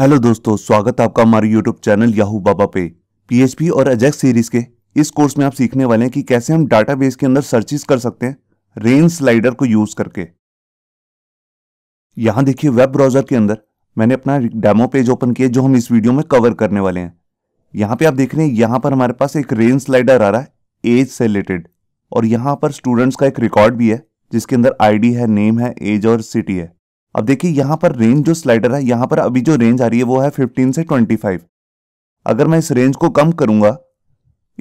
hello दोस्तों स्वागत है आपका हमारे यूट्यूब चैनल याहू बाबा पे पीएचपी और एजेक्स सीरीज के इस कोर्स में आप सीखने वाले हैं कि कैसे हम डाटाबेस के अंदर सर्चिस कर सकते हैं रेन स्लाइडर को यूज करके यहां देखिए वेब ब्राउजर के अंदर मैंने अपना डेमो पेज ओपन किया जो हम इस वीडियो में कवर करने वाले हैं यहाँ पे आप देख रहे हैं यहाँ पर हमारे पास एक रेन स्लाइडर आ रहा है एज से रिलेटेड और यहाँ पर स्टूडेंट्स का एक रिकॉर्ड भी है जिसके अंदर आईडी है नेम है एज और सिटी है अब देखिए यहां पर रेंज जो स्लाइडर है यहां पर अभी जो रेंज आ रही है वो है 15 से 25 अगर मैं इस रेंज को कम करूंगा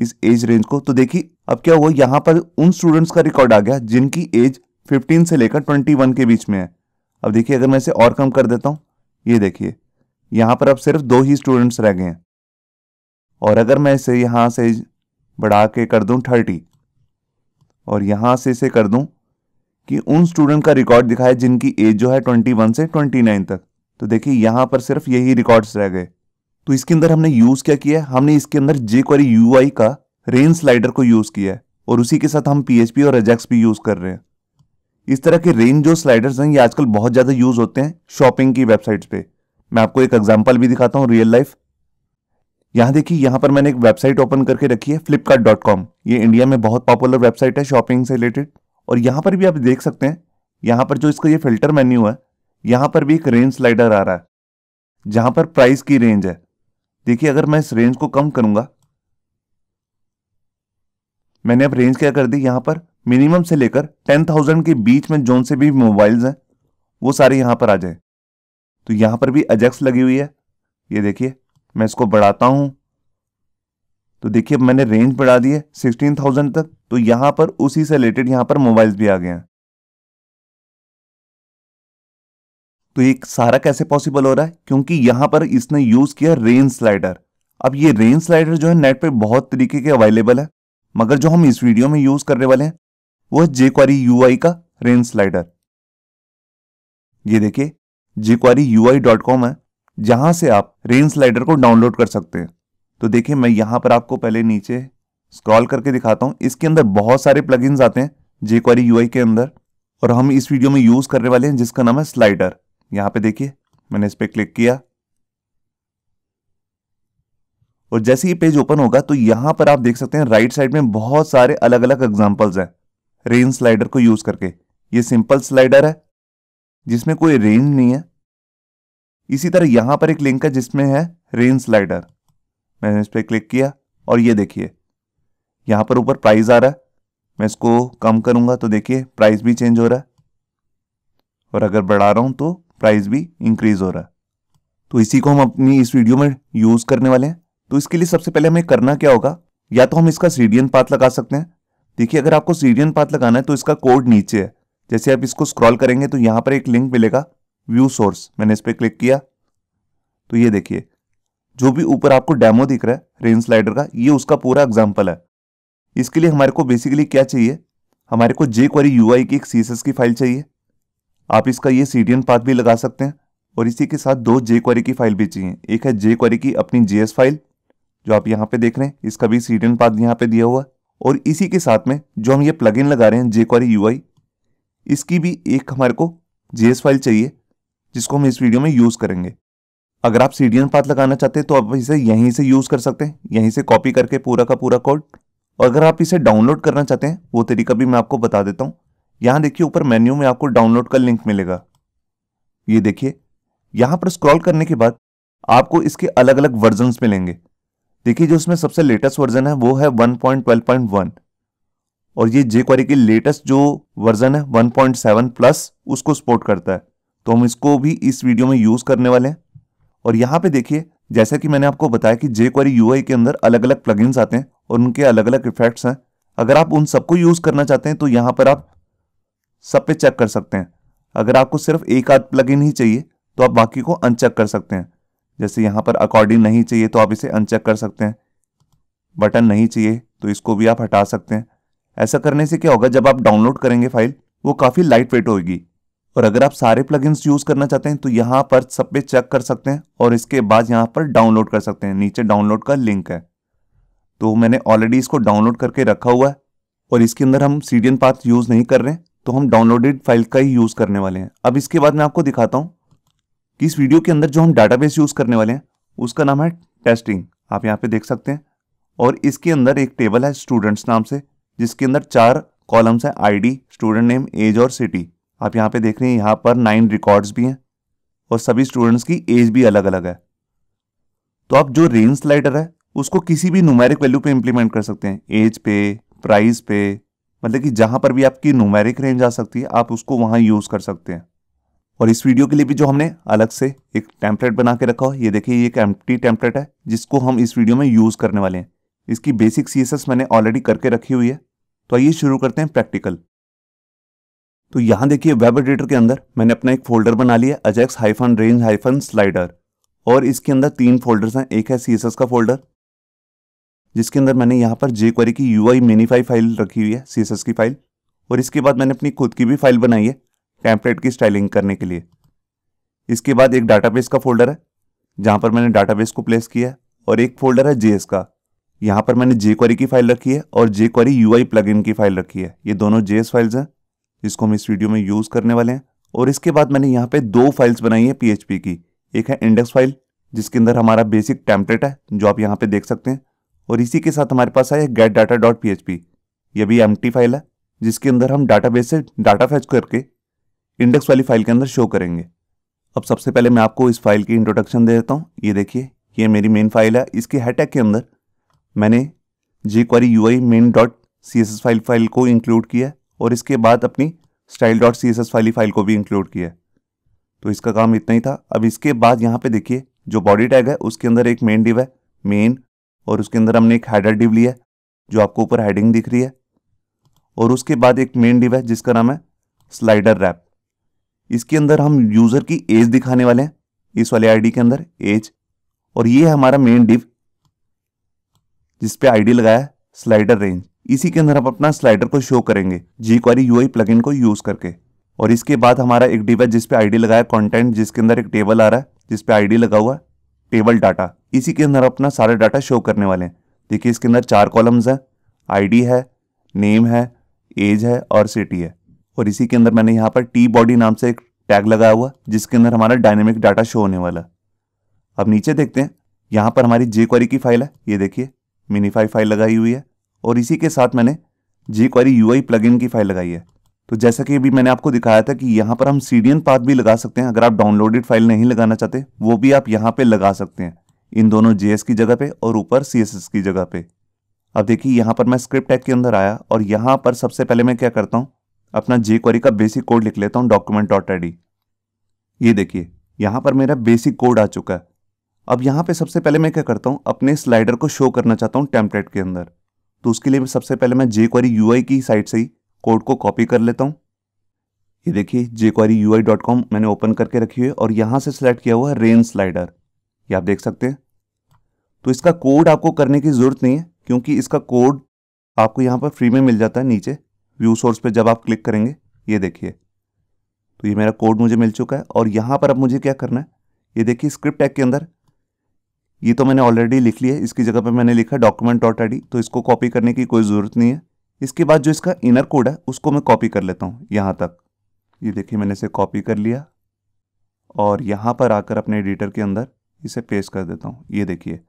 इस एज रेंज को तो देखिए अब क्या हुआ यहां पर उन स्टूडेंट्स का रिकॉर्ड आ गया जिनकी एज 15 से लेकर 21 के बीच में है अब देखिए अगर मैं इसे और कम कर देता हूं ये देखिए यहां पर अब सिर्फ दो ही स्टूडेंट्स रह गए हैं और अगर मैं इसे यहां से बढ़ा के कर दूं थर्टी और यहां से इसे कर दूं कि उन स्टूडेंट का रिकॉर्ड दिखाए जिनकी एज जो है ट्वेंटी वन से ट्वेंटी नाइन तक तो देखिए यहां पर सिर्फ यही रिकॉर्ड्स रह गए तो इसके अंदर हमने यूज़ क्या किया हमने इसके अंदर जे क्वारी यू का रेन स्लाइडर को यूज़ किया है और उसी के साथ हम पी और एजेक्स भी यूज़ कर रहे हैं इस तरह के रेन जो स्लाइडर्स हैं ये आजकल बहुत ज़्यादा यूज़ होते हैं शॉपिंग की वेबसाइट्स पे मैं आपको एक एग्जांपल भी दिखाता हूँ रियल लाइफ यहाँ देखिए यहाँ पर मैंने एक वेबसाइट ओपन करके रखी है फ्लिपकार्ट ये इंडिया में बहुत पॉपुलर वेबसाइट है शॉपिंग से रिलेटेड और यहाँ पर भी आप देख सकते हैं यहाँ पर जो इसका ये फिल्टर मेन्यू है यहाँ पर भी एक रेंज स्लाइडर आ रहा है जहाँ पर प्राइस की रेंज है देखिए अगर मैं इस रेंज को कम करूँगा मैंने अब रेंज क्या कर दी यहाँ पर मिनिमम से लेकर टेन थाउजेंड के बीच में जोन से भी मोबाइल्स हैं वो सारे यहाँ पर आ जाए तो यहाँ पर भी अजेक्स लगी हुई है ये देखिए मैं इसको बढ़ाता हूँ तो देखिए अब मैंने रेंज बढ़ा दी है सिक्सटीन थाउजेंड तक तो यहां पर उसी से रिलेटेड यहां पर मोबाइल्स भी आ गए हैं तो ये सारा कैसे पॉसिबल हो रहा है क्योंकि यहां पर इसने यूज़ किया रेंज स्लाइडर अब ये रेंज स्लाइडर जो है नेट पे बहुत तरीके के अवेलेबल है मगर जो हम इस वीडियो में यूज़ करने वाले हैं वो है जेक्वारी यू का रेंज स्लाइडर ये देखिए जेक्वारी यू है जहां से आप रेंज स्लाइडर को डाउनलोड कर सकते हैं तो देखिए मैं यहां पर आपको पहले नीचे स्क्रॉल करके दिखाता हूं इसके अंदर बहुत सारे प्लगइन्स आते हैं जेक्वारी यूआई के अंदर और हम इस वीडियो में यूज़ करने वाले हैं जिसका नाम है स्लाइडर यहां पे देखिए मैंने इस पर क्लिक किया और जैसे ये पेज ओपन होगा तो यहां पर आप देख सकते हैं राइट साइड में बहुत सारे अलग अलग एग्जाम्पल्स हैं रेंज स्लाइडर को यूज़ करके ये सिंपल स्लाइडर है जिसमें कोई रेंज नहीं है इसी तरह यहां पर एक लिंक है जिसमें है रेंज स्लाइडर मैंने इस पर क्लिक किया और ये देखिए यहाँ पर ऊपर प्राइस आ रहा है मैं इसको कम करूँगा तो देखिए प्राइस भी चेंज हो रहा है और अगर बढ़ा रहा हूँ तो प्राइस भी इंक्रीज़ हो रहा है तो इसी को हम अपनी इस वीडियो में यूज़ करने वाले हैं तो इसके लिए सबसे पहले हमें करना क्या होगा या तो हम इसका सीडियन पाथ लगा सकते हैं देखिए अगर आपको सीडियन पाथ लगाना है तो इसका कोड नीचे है जैसे आप इसको स्क्रॉल करेंगे तो यहाँ पर एक लिंक मिलेगा व्यू सोर्स मैंने इस पर क्लिक किया तो ये देखिए जो भी ऊपर आपको डैमो दिख रहा है रेन स्लाइडर का ये उसका पूरा एग्जाम्पल है इसके लिए हमारे को बेसिकली क्या चाहिए हमारे को जे क्वारी यू की एक सी की फाइल चाहिए आप इसका ये सी पाथ भी लगा सकते हैं और इसी के साथ दो जे क्वारी की फाइल भी चाहिए एक है जे क्वारी की अपनी जे फाइल जो आप यहाँ पे देख रहे हैं इसका भी सी डी पाथ यहाँ पे दिया हुआ है और इसी के साथ में जो हम ये प्लग लगा रहे हैं जे क्वारी यू इसकी भी एक हमारे को जे फाइल चाहिए जिसको हम इस वीडियो में यूज़ करेंगे अगर आप सीडियन पाथ लगाना चाहते हैं तो आप इसे यहीं से यूज़ कर सकते हैं यहीं से कॉपी करके पूरा का पूरा कोड और अगर आप इसे डाउनलोड करना चाहते हैं वो तरीका भी मैं आपको बता देता हूँ यहाँ देखिए ऊपर मेन्यू में आपको डाउनलोड का लिंक मिलेगा ये देखिए यहाँ पर स्क्रॉल करने के बाद आपको इसके अलग अलग वर्जन मिलेंगे देखिए जो इसमें सबसे लेटेस्ट वर्जन है वो है 1.12.1 और ये जे क्वारी की लेटेस्ट जो वर्जन है 1.7 प्लस उसको सपोर्ट करता है तो हम इसको भी इस वीडियो में यूज़ करने वाले हैं और यहाँ पे देखिए जैसा कि मैंने आपको बताया कि जे क्वेरी यू के अंदर अलग अलग प्लगइन्स आते हैं और उनके अलग अलग इफेक्ट्स हैं अगर आप उन सबको यूज़ करना चाहते हैं तो यहाँ पर आप सब पे चेक कर सकते हैं अगर आपको सिर्फ एक आध प्लग ही चाहिए तो आप बाकी को अनचेक कर सकते हैं जैसे यहाँ पर अकॉर्डिंग नहीं चाहिए तो आप इसे अनचेक कर सकते हैं बटन नहीं चाहिए तो इसको भी आप हटा सकते हैं ऐसा करने से क्या होगा जब आप डाउनलोड करेंगे फाइल वो काफ़ी लाइट वेट होगी और अगर आप सारे प्लगइन्स यूज़ करना चाहते हैं तो यहाँ पर सब पे चेक कर सकते हैं और इसके बाद यहाँ पर डाउनलोड कर सकते हैं नीचे डाउनलोड का लिंक है तो मैंने ऑलरेडी इसको डाउनलोड करके रखा हुआ है और इसके अंदर हम सी डी पाथ यूज़ नहीं कर रहे हैं तो हम डाउनलोडेड फाइल का ही यूज़ करने वाले हैं अब इसके बाद मैं आपको दिखाता हूँ कि इस वीडियो के अंदर जो हम डाटाबेस यूज़ करने वाले हैं उसका नाम है टेस्टिंग आप यहाँ पे देख सकते हैं और इसके अंदर एक टेबल है स्टूडेंट्स नाम से जिसके अंदर चार कॉलम्स हैं आईडी, स्टूडेंट नेम एज और सिटी आप यहाँ पे देख रहे हैं यहाँ पर नाइन रिकॉर्ड्स भी हैं और सभी स्टूडेंट्स की एज भी अलग अलग है तो आप जो रेंज स्लाइडर है उसको किसी भी नुमेरिक वैल्यू पे इम्प्लीमेंट कर सकते हैं एज पे प्राइस पे मतलब कि जहाँ पर भी आपकी नुमेरिक रेंज आ सकती है आप उसको वहाँ यूज़ कर सकते हैं और इस वीडियो के लिए भी जो हमने अलग से एक टेम्पलेट बना के रखा हो ये देखिए ये एक एम्प्टी टेम्पलेट है जिसको हम इस वीडियो में यूज़ करने वाले हैं इसकी बेसिक सी मैंने ऑलरेडी करके रखी हुई है तो आइए शुरू करते हैं प्रैक्टिकल तो यहां देखिए वेब एडिटर के अंदर मैंने अपना एक फोल्डर बना लिया Ajax hyphen range hyphen slider और इसके अंदर तीन फोल्डर्स हैं एक है सीएसएस का फोल्डर जिसके अंदर मैंने यहाँ पर जे की यू आई मिनीफाई फाइल रखी हुई है सीएसएस की फाइल और इसके बाद मैंने अपनी खुद की भी फाइल बनाई है टैंपलेट की स्टाइलिंग करने के लिए इसके बाद एक डाटाबेस का फोल्डर है जहां पर मैंने डाटाबेस को प्लेस किया है और एक फोल्डर है जेएस का यहां पर मैंने जे की फाइल रखी है और jQuery U I plugin की फाइल रखी है ये दोनों जेएस फाइल्स हैं जिसको हम इस वीडियो में यूज़ करने वाले हैं और इसके बाद मैंने यहाँ पे दो फाइल्स बनाई है पीएचपी की एक है इंडेक्स फाइल जिसके अंदर हमारा बेसिक टेम्पलेट है जो आप यहाँ पे देख सकते हैं और इसी के साथ हमारे पास आया get data dot P H P ये भी एम फाइल है जिसके अंदर हम बेस से डाटा फैच करके इंडेक्स वाली फाइल के अंदर शो करेंगे अब सबसे पहले मैं आपको इस फाइल की इंट्रोडक्शन दे देता हूँ ये देखिए ये मेरी मेन फाइल है इसके हैटैग के अंदर मैंने jQuery U I main dot C S S file file को इंक्लूड किया और इसके बाद अपनी स्टाइल डॉट सी वाली फाइल को भी इंक्लूड किया तो इसका काम इतना ही था अब इसके बाद यहाँ पे देखिए जो बॉडी टैग है उसके अंदर एक मेन डिव है मेन और उसके अंदर हमने एक हैडर डिव लिया है जो आपको ऊपर हेडिंग दिख रही है और उसके बाद एक मेन डिव है जिसका नाम है स्लाइडर रैप इसके अंदर हम यूज़र की एज दिखाने वाले हैं इस वाले आईडी के अंदर एज और ये है हमारा मेन डिव जिसपे आईडी लगाया है स्लाइडर रेंज इसी के अंदर हम अपना स्लाइडर को शो करेंगे जी क्वारी यू आई को यूज़ करके और इसके बाद हमारा एक डिवाइस जिसपे आई डी लगाया कॉन्टेंट जिसके अंदर एक टेबल आ रहा है जिसपे आई डी लगा हुआ टेबल डाटा इसी के अंदर अपना सारे डाटा शो करने वाले हैं देखिए इसके अंदर चार कॉलम्स हैं आईडी है नेम है एज है और सिटी है और इसी के अंदर मैंने यहाँ पर टी बॉडी नाम से एक टैग लगाया हुआ जिसके अंदर हमारा डायनेमिक डाटा शो होने वाला अब नीचे देखते हैं यहाँ पर हमारी जे क्वारी की फाइल है ये देखिए मिनीफाई फाइल लगाई हुई है और इसी के साथ मैंने jQuery U I plug की फाइल लगाई है तो जैसा कि अभी मैंने आपको दिखाया था कि यहाँ पर हम सी डी एन पाथ भी लगा सकते हैं अगर आप डाउनलोडेड फाइल नहीं लगाना चाहते वो भी आप यहाँ पर लगा सकते हैं इन दोनों जे एस की जगह पे और ऊपर सी एस एस की जगह पे अब देखिए यहाँ पर मैं स्क्रिप्ट टैग के अंदर आया और यहाँ पर सबसे पहले मैं क्या करता हूँ अपना जे क्वारी का बेसिक कोड लिख लेता हूँ डॉक्यूमेंट डॉट आई ये देखिए यहाँ पर मेरा बेसिक कोड आ चुका है अब यहाँ पे सबसे पहले मैं क्या करता हूँ अपने स्लाइडर को शो करना चाहता हूँ टेम्पलेट के अंदर तो उसके लिए सबसे पहले मैं जे क्वारी यू की साइट से ही कोड को कॉपी कर लेता हूँ ये देखिए जे क्वारी यू मैंने ओपन करके रखी है और यहाँ से सिलेक्ट किया हुआ है रेन स्लाइडर ये आप देख सकते हैं तो इसका कोड आपको करने की ज़रूरत नहीं है क्योंकि इसका कोड आपको यहाँ पर फ्री में मिल जाता है नीचे व्यू सोर्स पर जब आप क्लिक करेंगे ये देखिए तो ये मेरा कोड मुझे मिल चुका है और यहाँ पर अब मुझे क्या करना है ये देखिए स्क्रिप्ट टैग के अंदर ये तो मैंने ऑलरेडी लिख लिया है इसकी जगह पे मैंने लिखा डॉक्यूमेंट डॉट आई तो इसको कॉपी करने की कोई ज़रूरत नहीं है इसके बाद जो इसका इनर कोड है उसको मैं कॉपी कर लेता हूँ यहाँ तक ये देखिए मैंने इसे कॉपी कर लिया और यहाँ पर आकर अपने एडिटर के अंदर इसे पेस्ट कर देता हूँ ये देखिए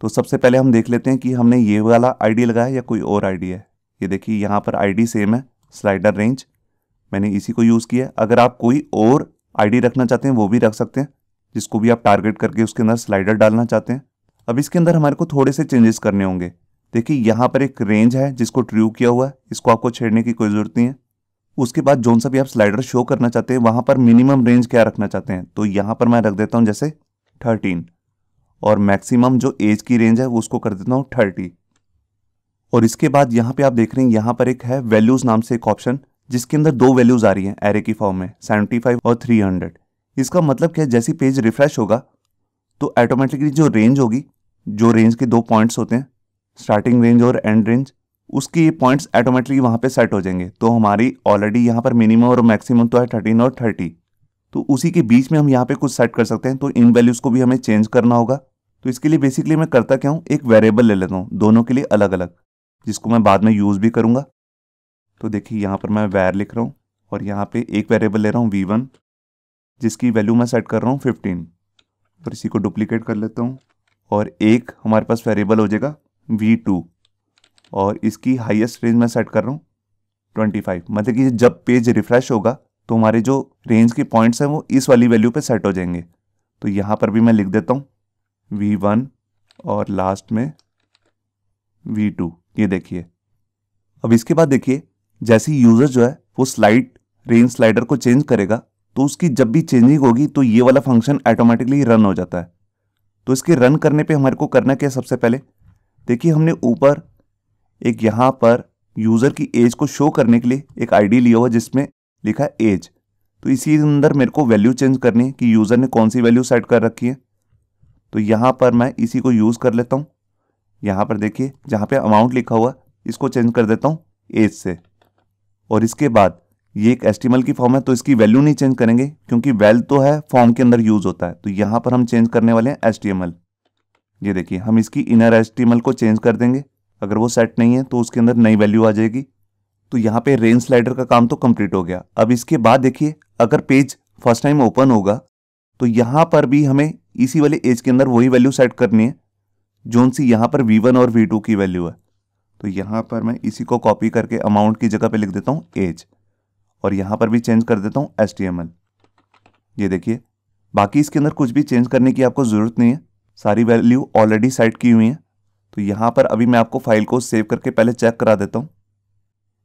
तो सबसे पहले हम देख लेते हैं कि हमने ये वाला आईडी लगाया या कोई और आईडी है ये देखिए यहाँ पर आईडी सेम है स्लाइडर रेंज मैंने इसी को यूज़ किया अगर आप कोई और आईडी रखना चाहते हैं वो भी रख सकते हैं जिसको भी आप टारगेट करके उसके अंदर स्लाइडर डालना चाहते हैं अब इसके अंदर हमारे को थोड़े से चेंजेस करने होंगे देखिए यहाँ पर एक रेंज है जिसको ट्रू किया हुआ है इसको आपको छेड़ने की कोई ज़रूरत नहीं है उसके बाद जोन सा भी आप स्लाइडर शो करना चाहते हैं वहाँ पर मिनिमम रेंज क्या रखना चाहते हैं तो यहाँ पर मैं रख देता हूँ जैसे थर्टीन और मैक्सिमम जो एज की रेंज है उसको कर देता हूँ थर्टी और इसके बाद यहाँ पे आप देख रहे हैं यहाँ पर एक है वैल्यूज़ नाम से एक ऑप्शन जिसके अंदर दो वैल्यूज़ आ रही हैं एरे की फॉर्म में सेवेंटी फाइव और थ्री हंड्रेड इसका मतलब क्या जैसी जैसे पेज रिफ्रेश होगा तो ऑटोमेटिकली जो रेंज होगी जो रेंज के दो पॉइंट्स होते हैं स्टार्टिंग रेंज और एंड रेंज उसके ये पॉइंट्स ऑटोमेटिकली वहाँ पे सेट हो जाएंगे तो हमारी ऑलरेडी यहाँ पर मिनिमम और मैक्सिमम तो है थर्टीन और थर्टी तो उसी के बीच में हम यहाँ पे कुछ सेट कर सकते हैं तो इन वैल्यूज़ को भी हमें चेंज करना होगा तो इसके लिए बेसिकली मैं करता क्या हूँ एक वेरिएबल ले लेता हूँ दोनों के लिए अलग अलग जिसको मैं बाद में यूज़ भी करूँगा तो देखिए यहाँ पर मैं वैर लिख रहा हूँ और यहाँ पर एक वेरिएबल ले रहा हूँ वी वन जिसकी वैल्यू मैं सेट कर रहा हूँ फिफ्टीन और इसी को डुप्लीकेट कर लेता हूँ और एक हमारे पास वेरिएबल हो जाएगा वी टू और इसकी हाईएस्ट रेंज मैं सेट कर रहा हूँ ट्वेंटी फाइव मतलब कि जब पेज रिफ्रेश होगा तो हमारे जो रेंज के पॉइंट्स हैं वो इस वाली वैल्यू पे सेट हो जाएंगे तो यहाँ पर भी मैं लिख देता हूँ वी वन और लास्ट में वी टू ये देखिए अब इसके बाद देखिए जैसे यूज़र जो है वो स्लाइड रेंज स्लाइडर को चेंज करेगा तो उसकी जब भी चेंजिंग होगी तो ये वाला फंक्शन ऑटोमेटिकली रन हो जाता है तो इसके रन करने पे हमारे को करना क्या सबसे पहले देखिए हमने ऊपर एक यहाँ पर यूज़र की एज को शो करने के लिए एक आईडी लिया हुआ जिसमें लिखा एज तो इसी अंदर मेरे को वैल्यू चेंज करनी है कि यूज़र ने कौन सी वैल्यू सेट कर रखी है तो यहाँ पर मैं इसी को यूज़ कर लेता हूँ यहाँ पर देखिए जहाँ पर अमाउंट लिखा हुआ इसको चेंज कर देता हूँ एज से और इसके बाद ये एक एस्टिमल की फॉर्म है तो इसकी वैल्यू नहीं चेंज करेंगे क्योंकि वेल तो है फॉर्म के अंदर यूज होता है तो यहां पर हम चेंज करने वाले हैं एस्टिमल ये देखिए हम इसकी इनर एस्टिमल को चेंज कर देंगे अगर वो सेट नहीं है तो उसके अंदर नई वैल्यू आ जाएगी तो यहाँ पे रेन स्लाइडर का काम तो कंप्लीट हो गया अब इसके बाद देखिए अगर पेज फर्स्ट टाइम ओपन होगा तो यहाँ पर भी हमें इसी वाले एज के अंदर वही वैल्यू सेट करनी है जो सी यहाँ पर वी और वी की वैल्यू है तो यहाँ पर मैं इसी को कॉपी करके अमाउंट की जगह पे लिख देता हूँ एज और यहां पर भी चेंज कर देता हूँ एल ये देखिए बाकी इसके अंदर कुछ भी चेंज करने की आपको ज़रूरत नहीं है सारी वैल्यू ऑलरेडी सेट की हुई है तो यहां पर अभी मैं आपको फाइल को सेव करके पहले चेक करा देता हूँ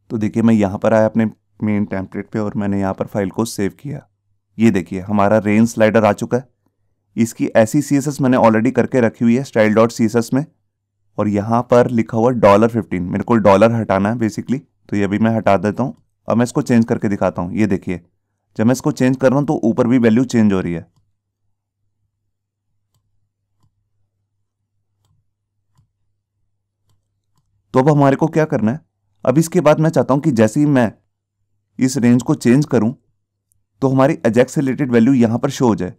तो देखिए मैं यहां पर आया अपने मेन टेम्पलेट पे और मैंने यहां पर फाइल को सेव किया ये देखिए हमारा रेन स्लाइडर आ चुका है इसकी ऐसी सी मैंने ऑलरेडी करके रखी हुई है स्टाइल डॉट सी में और यहां पर लिखा हुआ डॉलर फिफ्टीन मेरे को डॉलर हटाना है बेसिकली तो ये भी मैं हटा देता हूँ अब मैं इसको चेंज करके दिखाता हूँ ये देखिए जब मैं इसको चेंज कर रहा हूँ तो ऊपर भी वैल्यू चेंज हो रही है तो अब हमारे को क्या करना है अब इसके बाद मैं चाहता हूँ कि जैसे ही मैं इस रेंज को चेंज करूँ तो हमारी एजैक्ट से रिलेटेड वैल्यू यहाँ पर शो हो जाए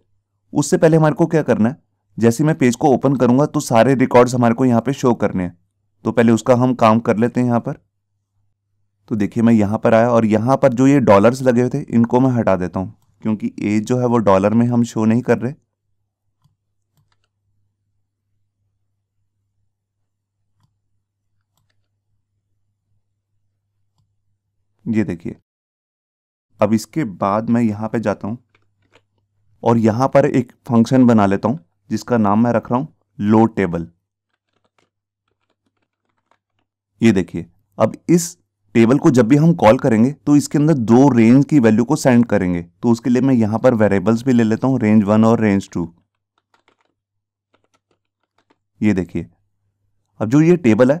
उससे पहले हमारे को क्या करना है जैसे मैं पेज को ओपन करूँगा तो सारे रिकॉर्ड्स हमारे को यहाँ पर शो करने हैं तो पहले उसका हम काम कर लेते हैं यहाँ पर तो देखिए मैं यहाँ पर आया और यहाँ पर जो ये डॉलर्स लगे हुए थे इनको मैं हटा देता हूँ क्योंकि एज जो है वो डॉलर में हम शो नहीं कर रहे ये देखिए अब इसके बाद मैं यहाँ पे जाता हूँ और यहाँ पर एक फंक्शन बना लेता हूँ जिसका नाम मैं रख रहा हूँ लोड टेबल ये देखिए अब इस टेबल को जब भी हम कॉल करेंगे तो इसके अंदर दो रेंज की वैल्यू को सेंड करेंगे तो उसके लिए मैं यहां पर वेरिएबल्स भी ले लेता हूँ रेंज वन और रेंज टू ये देखिए अब जो ये टेबल है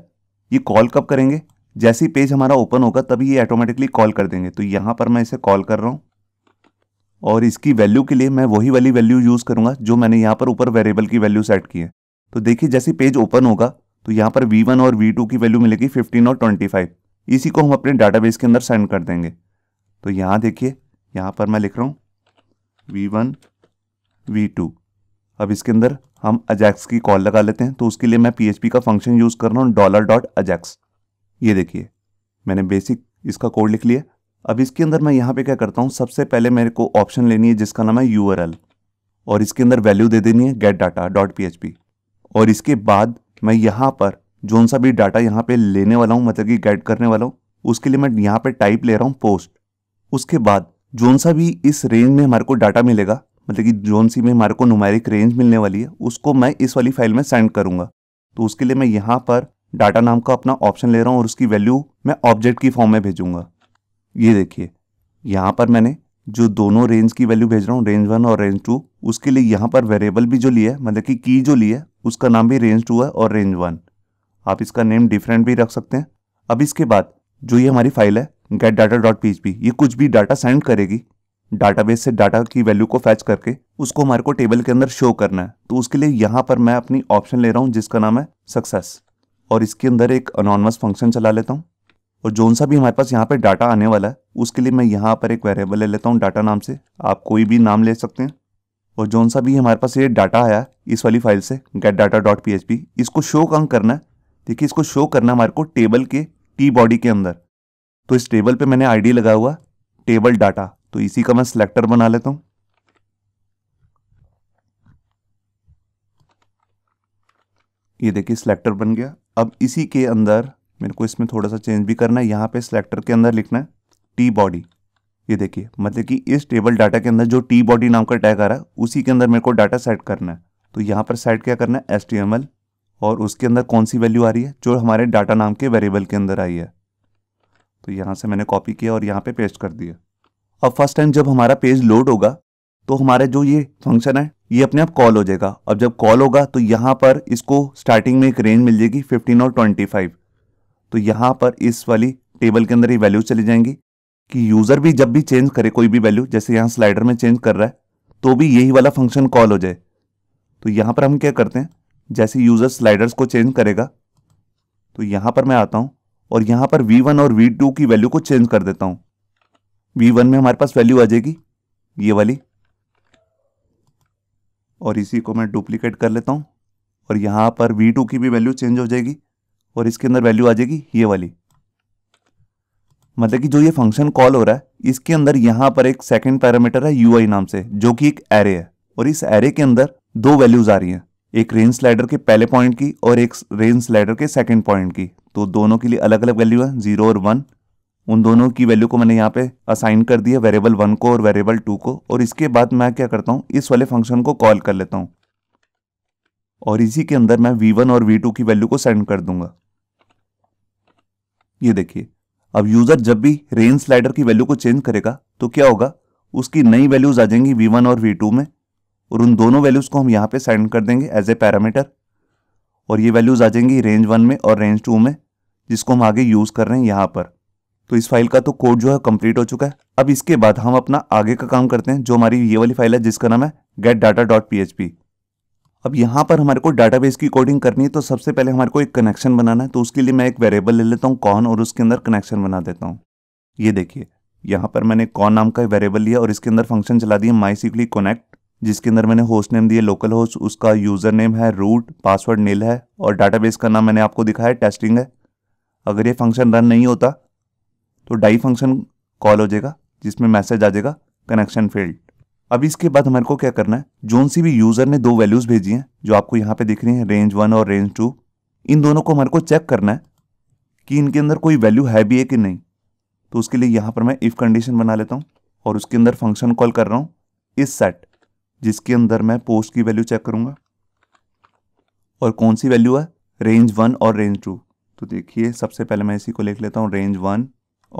ये कॉल कब करेंगे जैसे ही पेज हमारा ओपन होगा तभी ये ऑटोमेटिकली कॉल कर देंगे तो यहां पर मैं इसे कॉल कर रहा हूं और इसकी वैल्यू के लिए मैं वही वाली वैल्यू यूज़ करूँगा जो मैंने यहां पर ऊपर वेरिएबल की वैल्यू सेट की है तो देखिए जैसे पेज ओपन होगा तो यहां पर V1 और V2 की वैल्यू मिलेगी 15 और 25 इसी को हम अपने डाटाबेस के अंदर सेंड कर देंगे तो यहाँ देखिए यहाँ पर मैं लिख रहा हूँ वी वन वी टू अब इसके अंदर हम अजैक्स की कॉल लगा लेते हैं तो उसके लिए मैं पी का फंक्शन यूज़ कर रहा हूँ डॉलर डॉट अजैक्स ये देखिए मैंने बेसिक इसका कोड लिख लिया अब इसके अंदर मैं यहाँ पे क्या करता हूँ सबसे पहले मेरे को ऑप्शन लेनी है जिसका नाम है यू और इसके अंदर वैल्यू दे देनी है गेट डाटा डॉट पी और इसके बाद मैं यहाँ पर जोन सा भी डाटा यहाँ पे लेने वाला हूँ मतलब कि गाइड करने वाला हूँ उसके लिए मैं यहाँ पे टाइप ले रहा हूँ पोस्ट उसके बाद जोन सा भी इस रेंज में हमारे को डाटा मिलेगा मतलब कि जोन सी में हमारे को नुमेरिक रेंज मिलने वाली है उसको मैं इस वाली फाइल में सेंड करूँगा तो उसके लिए मैं यहाँ पर डाटा नाम का अपना ऑप्शन ले रहा हूँ और उसकी वैल्यू मैं ऑब्जेक्ट की फॉर्म में भेजूंगा ये देखिए यहाँ पर मैंने जो दोनों रेंज की वैल्यू भेज रहा हूँ रेंज वन और रेंज टू उसके लिए यहाँ पर वेरिएबल भी जो लिया है मतलब कि की जो लिया है उसका नाम भी रेंज टू है और रेंज वन आप इसका नेम डिफरेंट भी रख सकते हैं अब इसके बाद जो ये हमारी फाइल है गेट डाटा डॉट पी ये कुछ भी डाटा सेंड करेगी डाटाबेस से डाटा की वैल्यू को फैच करके उसको हमारे को टेबल के अंदर शो करना है तो उसके लिए यहाँ पर मैं अपनी ऑप्शन ले रहा हूँ जिसका नाम है सक्सेस और इसके अंदर एक अनोनमस फंक्शन चला लेता हूँ और जोन सा भी हमारे पास यहाँ पर डाटा आने वाला है उसके लिए मैं यहाँ पर एक वेरिएबल ले लेता हूँ डाटा नाम से आप कोई भी नाम ले सकते हैं और जोन सा भी हमारे पास ये डाटा आया इस वाली फाइल से गेट डाटा डॉट पी इसको शो कहाँ करना है देखिए इसको शो करना हमारे को टेबल के टी बॉडी के अंदर तो इस टेबल पे मैंने आईडी लगा हुआ टेबल डाटा तो इसी का मैं सिलेक्टर बना लेता हूं ये देखिए सिलेक्टर बन गया अब इसी के अंदर मेरे को इसमें थोड़ा सा चेंज भी करना है यहां पे सिलेक्टर के अंदर लिखना है टी बॉडी ये देखिए मतलब कि इस टेबल डाटा के अंदर जो टी बॉडी नाम का टैग आ रहा है उसी के अंदर मेरे को डाटा सेट करना है तो यहां पर सेट क्या करना है एस टी एम एल और उसके अंदर कौन सी वैल्यू आ रही है जो हमारे डाटा नाम के वेरिएबल के अंदर आई है तो यहाँ से मैंने कॉपी किया और यहाँ पे पेस्ट कर दिया अब फर्स्ट टाइम जब हमारा पेज लोड होगा तो हमारे जो ये फंक्शन है ये अपने आप कॉल हो जाएगा अब जब कॉल होगा तो यहाँ पर इसको स्टार्टिंग में एक रेंज मिल जाएगी फिफ्टीन और ट्वेंटी फाइव तो यहाँ पर इस वाली टेबल के अंदर ये वैल्यू चली जाएंगी कि यूज़र भी जब भी चेंज करे कोई भी वैल्यू जैसे यहाँ स्लाइडर में चेंज कर रहा है तो भी यही वाला फंक्शन कॉल हो जाए तो यहाँ पर हम क्या करते हैं जैसे यूज़र स्लाइडर्स को चेंज करेगा तो यहां पर मैं आता हूं और यहां पर V1 और V2 की वैल्यू को चेंज कर देता वी V1 में हमारे पास वैल्यू आ जाएगी ये वाली और इसी को मैं डुप्लीकेट कर लेता हूं और यहां पर V2 की भी वैल्यू चेंज हो जाएगी और इसके अंदर वैल्यू आ जाएगी ये वाली मतलब कि जो ये फंक्शन कॉल हो रहा है इसके अंदर यहां पर एक सेकेंड पैरामीटर है यू नाम से जो कि एक एरे है और इस एरे के अंदर दो वैल्यूज आ रही हैं एक रेंज स्लाइडर के पहले पॉइंट की और एक रेंज स्लाइडर के सेकंड पॉइंट की तो दोनों के लिए अलग अलग वैल्यू है जीरो और वन उन दोनों की वैल्यू को मैंने यहाँ पे असाइन कर दिया वेरिएबल वन को और वेरिएबल टू को और इसके बाद मैं क्या करता हूँ इस वाले फंक्शन को कॉल कर लेता हूँ और इसी के अंदर मैं वी वन और वी टू की वैल्यू को सेंड कर दूंगा ये देखिए अब यूज़र जब भी रेंज स्लाइडर की वैल्यू को चेंज करेगा तो क्या होगा उसकी नई वैल्यूज़ आ जाएंगी वी वन और वी टू में और उन दोनों वैल्यूज़ को हम यहाँ पे सेंड कर देंगे एज ए पैरामीटर और ये वैल्यूज़ आ जाएंगी रेंज वन में और रेंज टू में जिसको हम आगे यूज़ कर रहे हैं यहाँ पर तो इस फाइल का तो कोड जो है कंप्लीट हो चुका है अब इसके बाद हम अपना आगे का काम करते हैं जो हमारी ये वाली फाइल है जिसका नाम है get data dot P H P अब यहाँ पर हमारे को डाटाबेस की कोडिंग करनी है तो सबसे पहले हमारे को एक कनेक्शन बनाना है तो उसके लिए मैं एक वेरिएबल ले लेता हूँ कॉन और उसके अंदर कनेक्शन बना देता हूँ ये देखिए यहाँ पर मैंने कॉन नाम का वेरिएबल लिया और इसके अंदर फंक्शन चला दिया माई सिकली कनेक्ट जिसके अंदर मैंने होस्ट नेम दिए लोकल होस्ट उसका यूज़र नेम है रूट पासवर्ड नील है और डाटाबेस का नाम मैंने आपको दिखाया टेस्टिंग है अगर ये फंक्शन रन नहीं होता तो डाई फंक्शन कॉल हो जाएगा जिसमें मैसेज आ जाएगा कनेक्शन फेल्ड अब इसके बाद हमारे को क्या करना है जोन सी भी यूज़र ने दो वैल्यूज़ भेजी हैं जो आपको यहाँ पे दिख रही हैं रेंज वन और रेंज टू इन दोनों को हमारे को चेक करना है कि इनके अंदर कोई वैल्यू है भी है कि नहीं तो उसके लिए यहाँ पर मैं इफ़ कंडीशन बना लेता हूँ और उसके अंदर फंक्शन कॉल कर रहा हूँ इस सेट जिसके अंदर मैं पोस्ट की वैल्यू चेक करूंगा और कौन सी वैल्यू है रेंज वन और रेंज टू तो देखिए सबसे पहले मैं इसी को लिख लेता हूँ रेंज वन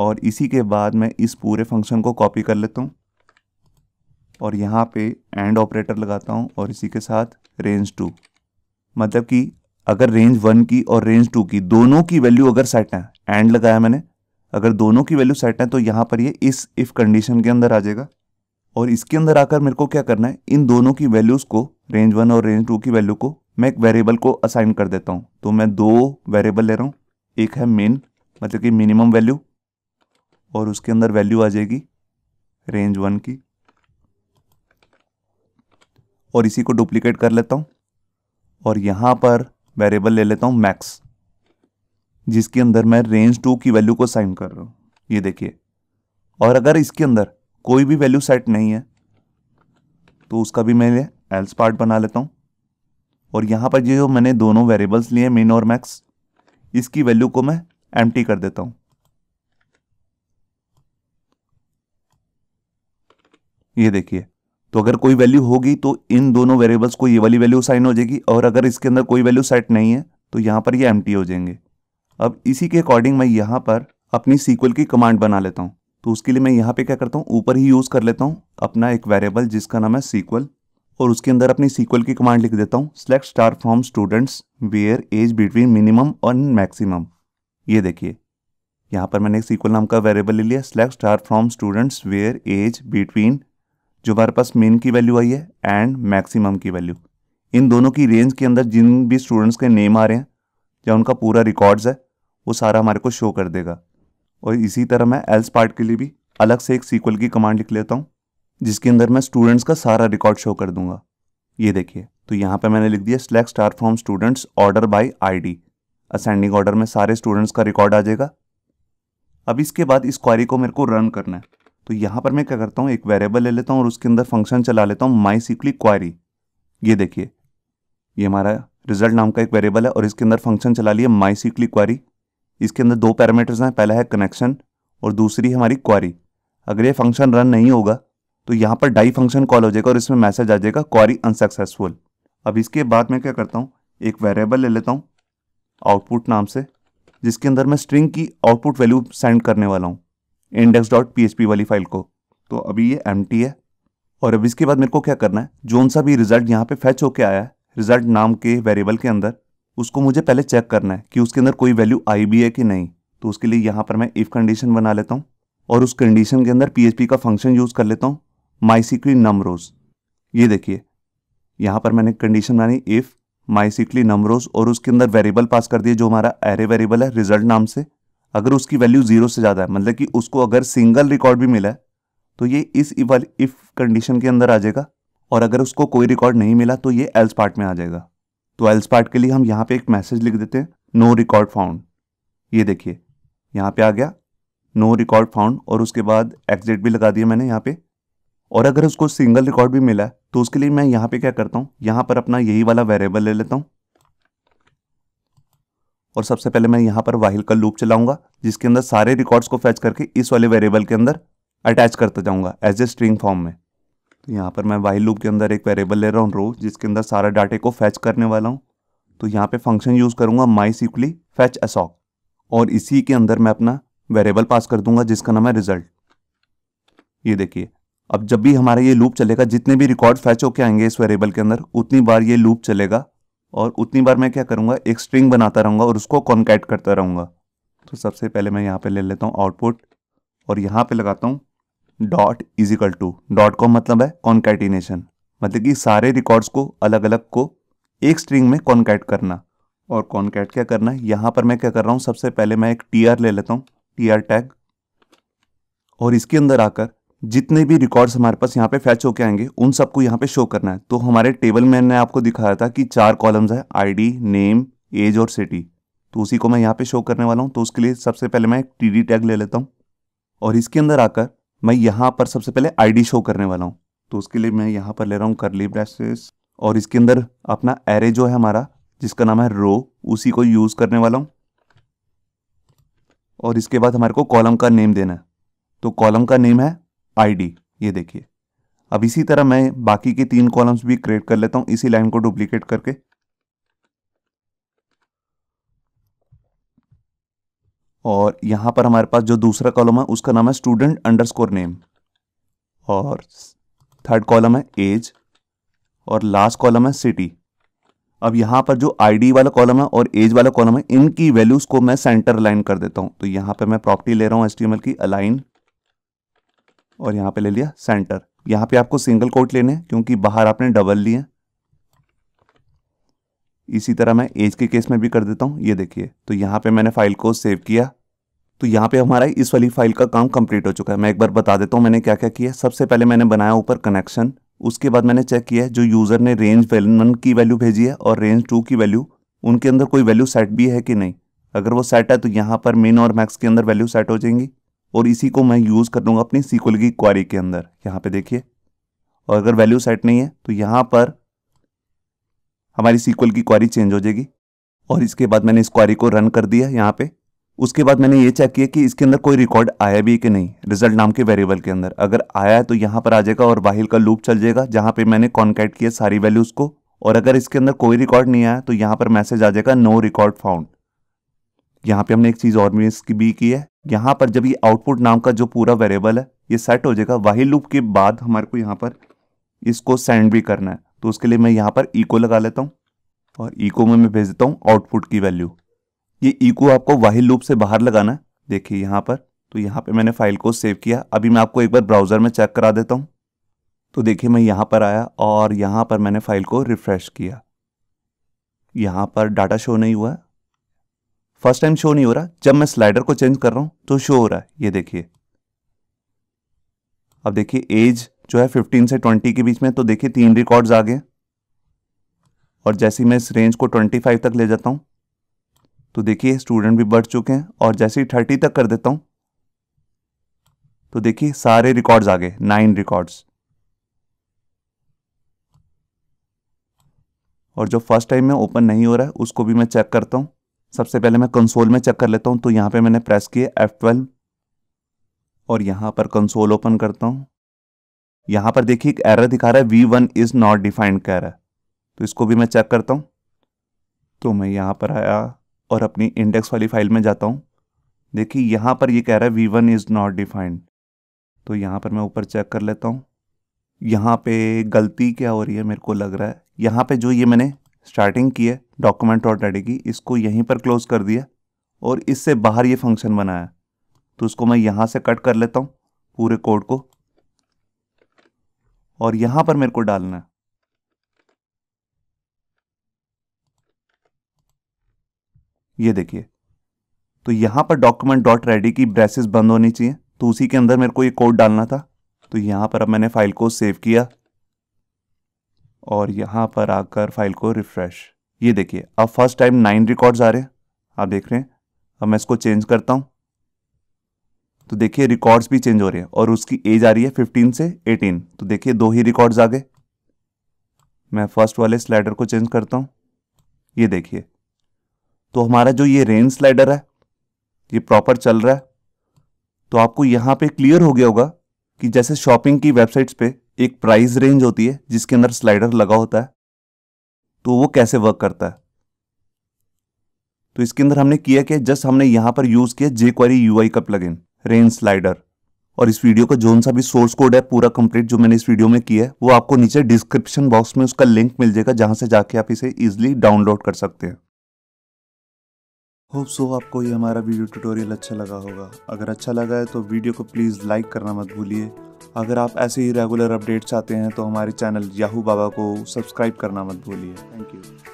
और इसी के बाद मैं इस पूरे फंक्शन को कॉपी कर लेता हूँ और यहाँ पे एंड ऑपरेटर लगाता हूँ और इसी के साथ रेंज टू मतलब कि अगर रेंज वन की और रेंज टू की दोनों की वैल्यू अगर सेट है एंड लगाया मैंने अगर दोनों की वैल्यू सेट है तो यहाँ पर ये इस इफ़ कंडीशन के अंदर आ जाएगा और इसके अंदर आकर मेरे को क्या करना है इन दोनों की वैल्यूज़ को रेंज वन और रेंज टू की वैल्यू को मैं एक वेरिएबल को असाइन कर देता हूँ तो मैं दो वेरिएबल ले रहा हूँ एक है मेन मतलब कि मिनिमम वैल्यू और उसके अंदर वैल्यू आ जाएगी रेंज वन की और इसी को डुप्लीकेट कर लेता हूँ और यहाँ पर वेरिएबल ले लेता हूँ मैक्स जिसके अंदर मैं रेंज टू की वैल्यू को साइन कर रहा हूँ ये देखिए और अगर इसके अंदर कोई भी वैल्यू सेट नहीं है तो उसका भी मैं एल्स पार्ट बना लेता हूँ और यहाँ पर जो मैंने दोनों वेरिएबल्स लिए मिन और मैक्स इसकी वैल्यू को मैं एम कर देता हूँ ये देखिए तो अगर कोई वैल्यू होगी तो इन दोनों वेरिएबल्स को ये वाली वैल्यू साइन हो जाएगी और अगर इसके अंदर कोई वैल्यू सेट नहीं है तो यहाँ पर ये एम हो जाएंगे अब इसी के अकॉर्डिंग मैं यहाँ पर अपनी सीक्वल की कमांड बना लेता हूँ तो उसके लिए मैं यहाँ पे क्या करता हूँ ऊपर ही यूज़ कर लेता हूँ अपना एक वेरिएबल जिसका नाम है सीक्वल और उसके अंदर अपनी सीक्वल की कमांड लिख देता हूँ select star from students where age between minimum और मैक्सिमम ये देखिए यहाँ पर मैंने एक सीक्वल नाम का वेरिएबल ले लिया select star from students where age between जो हमारे पास मेन की वैल्यू आई है एंड मैक्सिमम की वैल्यू इन दोनों की रेंज के अंदर जिन भी स्टूडेंट्स के नेम आ रहे हैं या उनका पूरा रिकॉर्ड्स है वो सारा हमारे को शो कर देगा और इसी तरह मैं एल्स पार्ट के लिए भी अलग से एक सीक्वल की कमांड लिख लेता हूँ जिसके अंदर मैं स्टूडेंट्स का सारा रिकॉर्ड शो कर दूंगा ये देखिए तो यहाँ पे मैंने लिख दिया select star from students order by ID ascending order में सारे स्टूडेंट्स का रिकॉर्ड आ जाएगा अब इसके बाद इस क्वारी को मेरे को रन करना है तो यहाँ पर मैं क्या करता हूँ एक वेरिएबल ले लेता हूँ और उसके अंदर फंक्शन चला लेता हूँ माई सिकली क्वारी ये देखिए ये हमारा रिजल्ट नाम का एक वेरिएबल है और इसके अंदर फंक्शन चला लिया माई सिकली क्वारी इसके अंदर दो पैरामीटर्स हैं पहला है कनेक्शन और दूसरी हमारी क्वारी अगर ये फंक्शन रन नहीं होगा तो यहाँ पर डाई फंक्शन कॉल हो जाएगा और इसमें मैसेज आ जाएगा क्वारी अनसक्सेसफुल अब इसके बाद मैं क्या करता हूँ एक वेरिएबल ले लेता हूँ आउटपुट नाम से जिसके अंदर मैं स्ट्रिंग की आउटपुट वैल्यू सेंड करने वाला हूँ इंडेक्स डॉट पी वाली फाइल को तो अभी ये एम है और अब इसके बाद मेरे को क्या करना है जोन सा भी रिजल्ट यहाँ पे फैच होके आया है रिजल्ट नाम के वेरिएबल के अंदर उसको मुझे पहले चेक करना है कि उसके अंदर कोई वैल्यू आई भी है कि नहीं तो उसके लिए यहाँ पर मैं इफ़ कंडीशन बना लेता हूँ और उस कंडीशन के अंदर पी का फंक्शन यूज़ कर लेता हूँ माई सिकली नम ये देखिए यहाँ पर मैंने कंडीशन बनाई इफ़ माई सिकली नम और उसके अंदर वेरिएबल पास कर दिए जो हमारा एरे वेरिएबल है रिजल्ट नाम से अगर उसकी वैल्यू जीरो से ज़्यादा है मतलब कि उसको अगर सिंगल रिकॉर्ड भी मिला है तो ये इस वाली इफ कंडीशन के अंदर आ जाएगा और अगर उसको कोई रिकॉर्ड नहीं मिला तो ये एल्स पार्ट में आ जाएगा तो एल्स पार्ट के लिए हम यहाँ पे एक मैसेज लिख देते हैं नो रिकॉर्ड फाउंड ये देखिए यहाँ पे आ गया नो रिकॉर्ड फाउंड और उसके बाद एग्जिट भी लगा दिया मैंने यहाँ पे और अगर उसको सिंगल रिकॉर्ड भी मिला तो उसके लिए मैं यहाँ पे क्या करता हूँ यहाँ पर अपना यही वाला वेरिएबल ले लेता हूँ और सबसे पहले मैं यहाँ पर वाहिल का लूप चलाऊंगा जिसके अंदर सारे रिकॉर्ड्स को फैच करके इस वाले वेरिएबल के अंदर अटैच करता जाऊंगा एज ए स्ट्रिंग फॉर्म में तो यहाँ पर मैं वाई लूप के अंदर एक वेरिएबल ले रहा हूँ रो जिसके अंदर सारा डाटे को फैच करने वाला हूँ तो यहाँ पे फंक्शन यूज़ करूँगा माई सीक्ली फैच असॉक और इसी के अंदर मैं अपना वेरिएबल पास कर दूंगा जिसका नाम है रिजल्ट ये देखिए अब जब भी हमारा ये लूप चलेगा जितने भी रिकॉर्ड फैच होके आएंगे इस वेरिएबल के अंदर उतनी बार ये लूप चलेगा और उतनी बार मैं क्या करूँगा एक स्ट्रिंग बनाता रहूँगा और उसको कॉन्कैट करता रहूँगा तो सबसे पहले मैं यहाँ पे ले लेता हूँ आउटपुट और यहाँ पे लगाता हूँ dot is equal to dot com मतलब है कॉन्कैटिनेशन मतलब कि सारे रिकॉर्ड्स को अलग अलग को एक स्ट्रिंग में कॉन्कैट करना और कॉन्कैट क्या करना है यहाँ पर मैं क्या कर रहा हूँ सबसे पहले मैं एक टी ले लेता हूँ टी आर टैग और इसके अंदर आकर जितने भी रिकॉर्ड्स हमारे पास यहाँ पे फैच होके आएंगे उन सबको यहाँ पे शो करना है तो हमारे टेबल में मैंने आपको दिखाया था कि चार कॉलम्स है आईडी नेम एज और सिटी तो उसी को मैं यहाँ पे शो करने वाला हूँ तो उसके लिए सबसे पहले मैं एक टी टैग ले लेता हूँ और इसके अंदर आकर मैं यहाँ पर सबसे पहले आईडी शो करने वाला हूँ तो उसके लिए मैं यहाँ पर ले रहा हूँ करली ब्रेसेस और इसके अंदर अपना एरे जो है हमारा जिसका नाम है रो उसी को यूज़ करने वाला हूँ और इसके बाद हमारे को कॉलम का नेम देना है तो कॉलम का नेम है आईडी ये देखिए अब इसी तरह मैं बाकी के तीन कॉलम्स भी क्रिएट कर लेता हूँ इसी लाइन को डुप्लीकेट करके और यहाँ पर हमारे पास जो दूसरा कॉलम है उसका नाम है स्टूडेंट अंडरस्कोर नेम और थर्ड कॉलम है एज और लास्ट कॉलम है सिटी अब यहाँ पर जो आईडी वाला कॉलम है और एज वाला कॉलम है इनकी वैल्यूज़ को मैं सेंटर अलाइन कर देता हूँ तो यहाँ पे मैं प्रॉपर्टी ले रहा हूँ एस की अलाइन और यहाँ पे ले लिया सेंटर यहाँ पे आपको सिंगल कोट लेने हैं क्योंकि बाहर आपने डबल लिए इसी तरह मैं एज के केस में भी कर देता हूँ ये देखिए तो यहाँ पे मैंने फाइल को सेव किया तो यहाँ पे हमारा इस वाली फाइल का काम कंप्लीट हो चुका है मैं एक बार बता देता हूँ मैंने क्या क्या किया सबसे पहले मैंने बनाया ऊपर कनेक्शन उसके बाद मैंने चेक किया जो यूज़र ने रेंज वन की वैल्यू भेजी है और रेंज टू की वैल्यू उनके अंदर कोई वैल्यू सेट भी है कि नहीं अगर वो सेट है तो यहाँ पर मिन और मैक्स के अंदर वैल्यू सेट हो जाएंगी और इसी को मैं यूज़ कर लूँगा अपनी सीक्वल की क्वारी के अंदर यहाँ पे देखिए और अगर वैल्यू सेट नहीं है तो यहाँ पर हमारी सीक्वल की क्वारी चेंज हो जाएगी और इसके बाद मैंने इस क्वारी को रन कर दिया यहाँ पे उसके बाद मैंने ये चेक किया कि इसके अंदर कोई रिकॉर्ड आया भी कि नहीं रिजल्ट नाम के वेरिएबल के अंदर अगर आया है तो यहाँ पर आ जाएगा और बाहिल का लूप चल जाएगा जहाँ पे मैंने कॉन्कैट किया सारी वैल्यूज़ को और अगर इसके अंदर कोई रिकॉर्ड नहीं आया तो यहाँ पर मैसेज आ जाएगा नो रिकॉर्ड फाउंड यहाँ पे हमने एक चीज़ और मिस भी की है यहाँ पर जब ये आउटपुट नाम का जो पूरा वेरिएबल है ये सेट हो जाएगा वाही लूप के बाद हमारे को यहाँ पर इसको सेंड भी करना है तो उसके लिए मैं यहाँ पर इको लगा लेता हूँ और इको में मैं भेज देता हूँ आउटपुट की वैल्यू ये इको आपको वाहिल लूप से बाहर लगाना देखिए यहाँ पर तो यहाँ पे मैंने फाइल को सेव किया अभी मैं आपको एक बार ब्राउज़र में चेक करा देता हूँ तो देखिए मैं यहाँ पर आया और यहाँ पर मैंने फाइल को रिफ़्रेश किया यहाँ पर डाटा शो नहीं हुआ फर्स्ट टाइम शो नहीं हो रहा जब मैं स्लाइडर को चेंज कर रहा हूँ तो शो हो रहा है ये देखिए अब देखिए एज जो है 15 से 20 के बीच में तो देखिए तीन रिकॉर्ड्स आ गए और जैसे मैं इस रेंज को 25 तक ले जाता हूँ तो देखिए स्टूडेंट भी बढ़ चुके हैं और जैसे ही 30 तक कर देता हूँ तो देखिए सारे रिकॉर्ड्स आ गए नाइन रिकॉर्ड्स और जो फर्स्ट टाइम में ओपन नहीं हो रहा है उसको भी मैं चेक करता हूँ सबसे पहले मैं कंसोल में चेक कर लेता हूँ तो यहाँ पे मैंने प्रेस किया F12 और यहाँ पर कंसोल ओपन करता हूँ यहाँ पर देखिए एक एरर दिखा रहा है V one is not defined कह रहा है तो इसको भी मैं चेक करता हूँ तो मैं यहाँ पर आया और अपनी इंडेक्स वाली फाइल में जाता हूँ देखिए यहाँ पर ये यह कह रहा है V one is not defined तो यहाँ पर मैं ऊपर चेक कर लेता हूँ यहाँ पे गलती क्या हो रही है मेरे को लग रहा है यहाँ पे जो ये मैंने स्टार्टिंग की है डॉक्यूमेंट और डेडी की इसको यहीं पर क्लोज कर दिया और इससे बाहर ये फंक्शन बनाया तो उसको मैं यहाँ से कट कर लेता हूँ पूरे कोड को और यहां पर मेरे को डालना है ये देखिए तो यहां पर डॉक्यूमेंट डॉट रेडी की ब्रेसेस बंद होनी चाहिए तो उसी के अंदर मेरे को ये कोड डालना था तो यहां पर अब मैंने फाइल को सेव किया और यहां पर आकर फाइल को रिफ्रेश ये देखिए अब फर्स्ट टाइम नाइन रिकॉर्ड्स आ रहे हैं आप देख रहे हैं अब मैं इसको चेंज करता हूं तो देखिए रिकॉर्ड्स भी चेंज हो रहे हैं और उसकी एज आ रही है फिफ्टीन से एटीन तो देखिए दो ही रिकॉर्ड्स आ गए मैं फर्स्ट वाले स्लाइडर को चेंज करता हूँ ये देखिए तो हमारा जो ये रेन स्लाइडर है ये प्रॉपर चल रहा है तो आपको यहाँ पे क्लियर हो गया होगा कि जैसे शॉपिंग की वेबसाइट्स पे एक प्राइस रेंज होती है जिसके अंदर स्लाइडर लगा होता है तो वो कैसे वर्क करता है तो इसके अंदर हमने किया क्या जस्ट हमने यहाँ पर यूज़ किया जे क्वारी यू आई का प्लगइन रेन स्लाइडर और इस वीडियो का जोन सा भी सोर्स कोड है पूरा कंप्लीट जो मैंने इस वीडियो में किया है वो आपको नीचे डिस्क्रिप्शन बॉक्स में उसका लिंक मिल जाएगा जहाँ से जाके आप इसे ईजिली डाउनलोड कर सकते हैं होप सो आपको ये हमारा वीडियो ट्यूटोरियल अच्छा लगा होगा अगर अच्छा लगा है तो वीडियो को प्लीज़ लाइक करना मत भूलिए अगर आप ऐसे ही रेगुलर अपडेट्स चाहते हैं तो हमारे चैनल याहू बाबा को सब्सक्राइब करना मत भूलिए थैंक यू